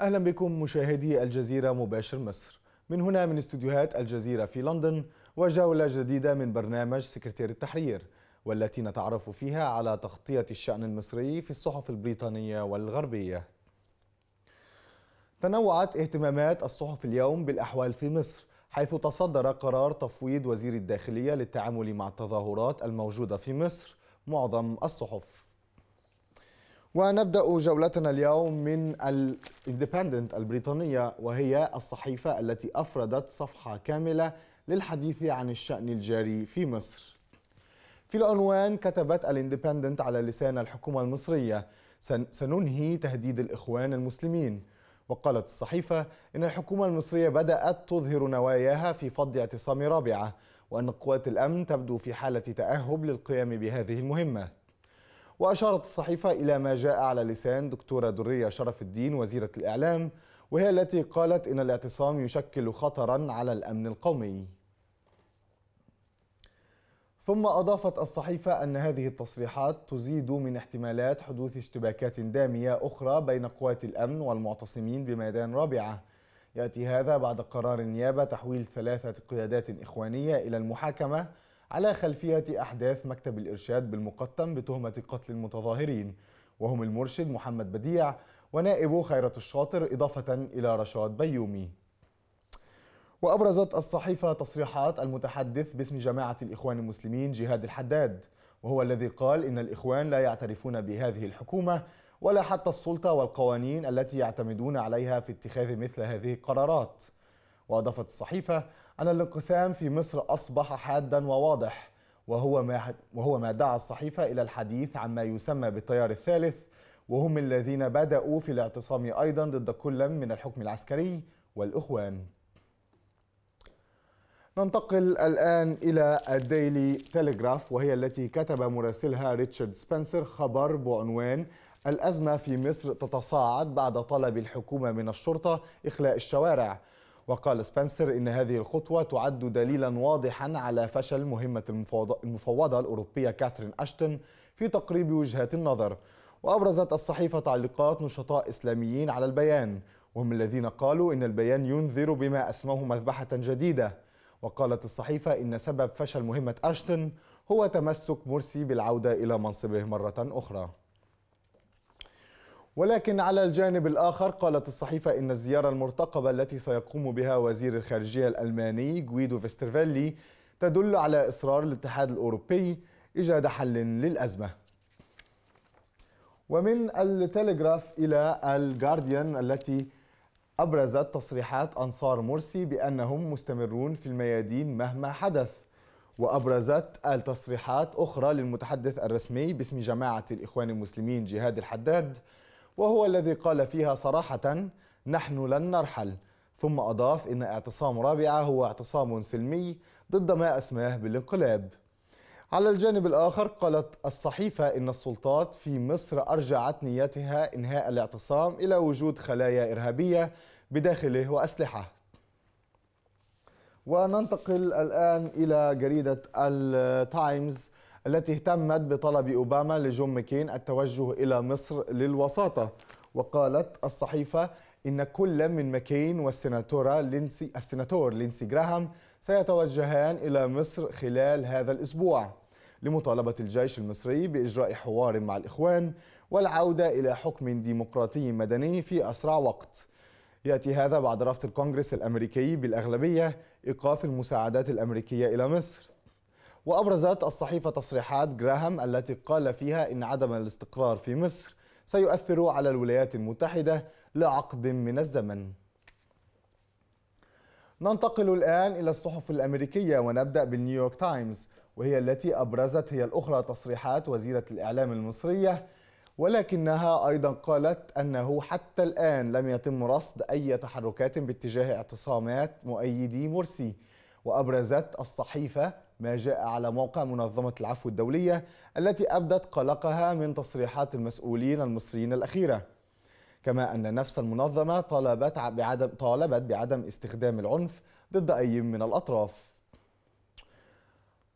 أهلا بكم مشاهدي الجزيرة مباشر مصر من هنا من استديوهات الجزيرة في لندن وجولة جديدة من برنامج سكرتير التحرير والتي نتعرف فيها على تغطية الشأن المصري في الصحف البريطانية والغربية تنوعت اهتمامات الصحف اليوم بالأحوال في مصر حيث تصدر قرار تفويض وزير الداخلية للتعامل مع التظاهرات الموجودة في مصر معظم الصحف ونبدأ جولتنا اليوم من الاندبندنت البريطانية وهي الصحيفة التي أفردت صفحة كاملة للحديث عن الشأن الجاري في مصر في العنوان كتبت الاندبندنت على لسان الحكومة المصرية سننهي تهديد الإخوان المسلمين وقالت الصحيفة إن الحكومة المصرية بدأت تظهر نواياها في فض اعتصام رابعة وأن قوات الأمن تبدو في حالة تأهب للقيام بهذه المهمة وأشارت الصحيفة إلى ما جاء على لسان دكتورة درية شرف الدين وزيرة الإعلام وهي التي قالت إن الاعتصام يشكل خطرا على الأمن القومي ثم أضافت الصحيفة أن هذه التصريحات تزيد من احتمالات حدوث اشتباكات دامية أخرى بين قوات الأمن والمعتصمين بميدان رابعة يأتي هذا بعد قرار النيابة تحويل ثلاثة قيادات إخوانية إلى المحاكمة على خلفية أحداث مكتب الإرشاد بالمقطم بتهمة قتل المتظاهرين وهم المرشد محمد بديع ونائبه خيرة الشاطر إضافة إلى رشاد بيومي وأبرزت الصحيفة تصريحات المتحدث باسم جماعة الإخوان المسلمين جهاد الحداد وهو الذي قال إن الإخوان لا يعترفون بهذه الحكومة ولا حتى السلطة والقوانين التي يعتمدون عليها في اتخاذ مثل هذه القرارات وأضافت الصحيفة أن الانقسام في مصر أصبح حادا وواضح وهو ما, وهو ما دعا الصحيفة إلى الحديث عما يسمى بالتيار الثالث وهم الذين بدأوا في الاعتصام أيضا ضد كل من الحكم العسكري والإخوان ننتقل الآن إلى الديلي تيليغراف وهي التي كتب مراسلها ريتشارد سبنسر خبر بعنوان الأزمة في مصر تتصاعد بعد طلب الحكومة من الشرطة إخلاء الشوارع وقال سبنسر إن هذه الخطوة تعد دليلا واضحا على فشل مهمة المفوضة الأوروبية كاثرين أشتن في تقريب وجهات النظر وأبرزت الصحيفة تعليقات نشطاء إسلاميين على البيان وهم الذين قالوا إن البيان ينذر بما أسموه مذبحة جديدة وقالت الصحيفة إن سبب فشل مهمة أشتن هو تمسك مرسي بالعودة إلى منصبه مرة أخرى ولكن على الجانب الآخر قالت الصحيفة إن الزيارة المرتقبة التي سيقوم بها وزير الخارجية الألماني غويدو فيسترفيلي تدل على إصرار الاتحاد الأوروبي إيجاد حل للأزمة ومن التلغراف إلى الجارديان التي أبرزت تصريحات أنصار مرسي بأنهم مستمرون في الميادين مهما حدث وأبرزت التصريحات أخرى للمتحدث الرسمي باسم جماعة الإخوان المسلمين جهاد الحداد وهو الذي قال فيها صراحة نحن لن نرحل ثم أضاف إن اعتصام رابعة هو اعتصام سلمي ضد ما أسماه بالانقلاب على الجانب الآخر قالت الصحيفة إن السلطات في مصر أرجعت نيتها إنهاء الاعتصام إلى وجود خلايا إرهابية بداخله وأسلحة وننتقل الآن إلى جريدة التايمز التي اهتمت بطلب أوباما لجون مكين التوجه إلى مصر للوساطة وقالت الصحيفة إن كل من مكين والسناتورة لينسي السناتور لينسي جراهام سيتوجهان إلى مصر خلال هذا الأسبوع لمطالبة الجيش المصري بإجراء حوار مع الإخوان والعودة إلى حكم ديمقراطي مدني في أسرع وقت يأتي هذا بعد رفض الكونغرس الأمريكي بالأغلبية إيقاف المساعدات الأمريكية إلى مصر وأبرزت الصحيفة تصريحات جراهام التي قال فيها إن عدم الاستقرار في مصر سيؤثر على الولايات المتحدة لعقد من الزمن ننتقل الآن إلى الصحف الأمريكية ونبدأ بالنيويورك تايمز وهي التي أبرزت هي الأخرى تصريحات وزيرة الإعلام المصرية ولكنها أيضا قالت أنه حتى الآن لم يتم رصد أي تحركات باتجاه اعتصامات مؤيدي مرسي وأبرزت الصحيفة ما جاء على موقع منظمة العفو الدولية التي أبدت قلقها من تصريحات المسؤولين المصريين الأخيرة كما أن نفس المنظمة طالبت بعدم, طالبت بعدم استخدام العنف ضد أي من الأطراف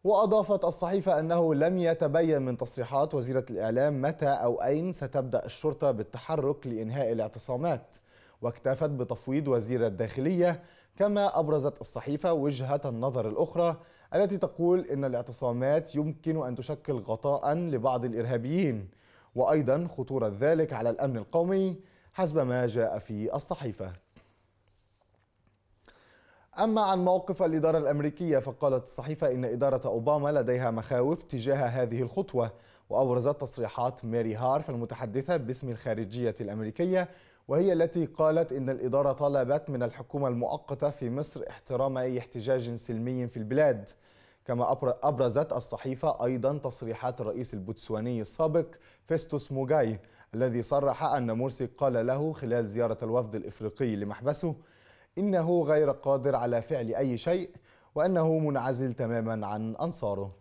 وأضافت الصحيفة أنه لم يتبين من تصريحات وزيرة الإعلام متى أو أين ستبدأ الشرطة بالتحرك لإنهاء الاعتصامات واكتفت بتفويض وزير الداخلية كما أبرزت الصحيفة وجهة النظر الأخرى التي تقول ان الاعتصامات يمكن ان تشكل غطاء لبعض الارهابيين وايضا خطوره ذلك على الامن القومي حسب ما جاء في الصحيفه. أما عن موقف الإدارة الأمريكية فقالت الصحيفة إن إدارة أوباما لديها مخاوف تجاه هذه الخطوة وأبرزت تصريحات ماري هارف المتحدثة باسم الخارجية الأمريكية وهي التي قالت إن الإدارة طلبت من الحكومة المؤقتة في مصر احترام أي احتجاج سلمي في البلاد كما أبرزت الصحيفة أيضا تصريحات الرئيس البوتسواني السابق فيستوس موجاي الذي صرح أن مرسي قال له خلال زيارة الوفد الإفريقي لمحبسه إنه غير قادر على فعل أي شيء وأنه منعزل تماما عن أنصاره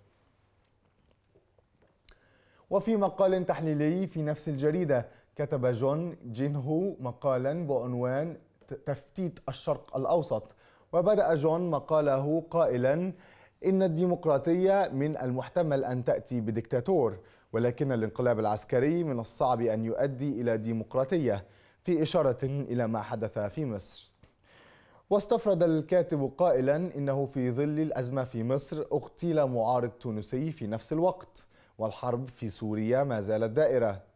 وفي مقال تحليلي في نفس الجريدة كتب جون جين هو مقالا بعنوان تفتيت الشرق الأوسط وبدأ جون مقاله قائلا إن الديمقراطية من المحتمل أن تأتي بدكتاتور ولكن الانقلاب العسكري من الصعب أن يؤدي إلى ديمقراطية في إشارة إلى ما حدث في مصر واستفرد الكاتب قائلا إنه في ظل الأزمة في مصر اغتيل معارض تونسي في نفس الوقت والحرب في سوريا ما زالت دائرة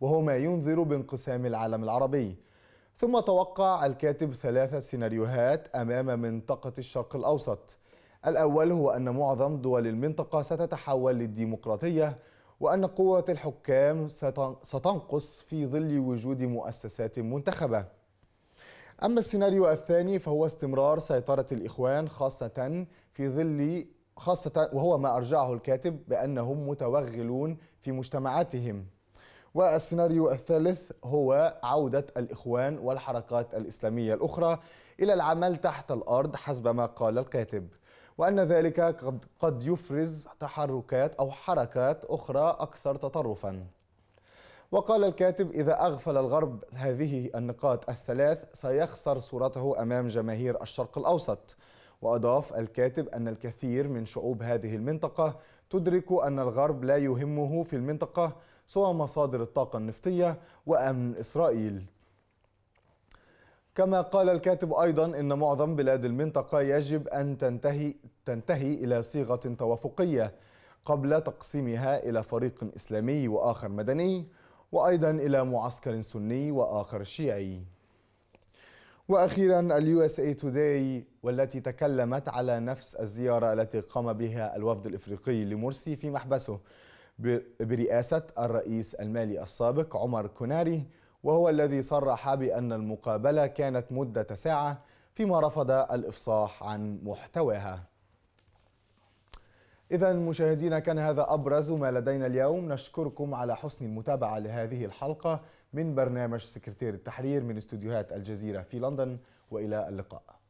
وهو ما ينذر بانقسام العالم العربي ثم توقع الكاتب ثلاثة سيناريوهات أمام منطقة الشرق الأوسط الأول هو أن معظم دول المنطقة ستتحول للديمقراطية وأن قوة الحكام ستنقص في ظل وجود مؤسسات منتخبة أما السيناريو الثاني فهو استمرار سيطرة الإخوان خاصة في ظل خاصة وهو ما أرجعه الكاتب بأنهم متوغلون في مجتمعاتهم والسيناريو الثالث هو عودة الإخوان والحركات الإسلامية الأخرى إلى العمل تحت الأرض حسب ما قال الكاتب وأن ذلك قد يفرز تحركات أو حركات أخرى أكثر تطرفاً وقال الكاتب إذا أغفل الغرب هذه النقاط الثلاث سيخسر صورته أمام جماهير الشرق الأوسط وأضاف الكاتب أن الكثير من شعوب هذه المنطقة تدرك أن الغرب لا يهمه في المنطقة سوى مصادر الطاقة النفطية وأمن إسرائيل كما قال الكاتب أيضا إن معظم بلاد المنطقة يجب أن تنتهي, تنتهي إلى صيغة توافقية قبل تقسيمها إلى فريق إسلامي وآخر مدني وأيضا إلى معسكر سني وآخر شيعي وأخيرا اليو اس اي توداي والتي تكلمت على نفس الزيارة التي قام بها الوفد الإفريقي لمرسي في محبسه برئاسة الرئيس المالي السابق عمر كوناري وهو الذي صرح بأن المقابلة كانت مدة ساعة فيما رفض الإفصاح عن محتواها إذا مشاهدينا كان هذا أبرز ما لدينا اليوم نشكركم على حسن المتابعة لهذه الحلقة من برنامج سكرتير التحرير من استوديوهات الجزيرة في لندن وإلى اللقاء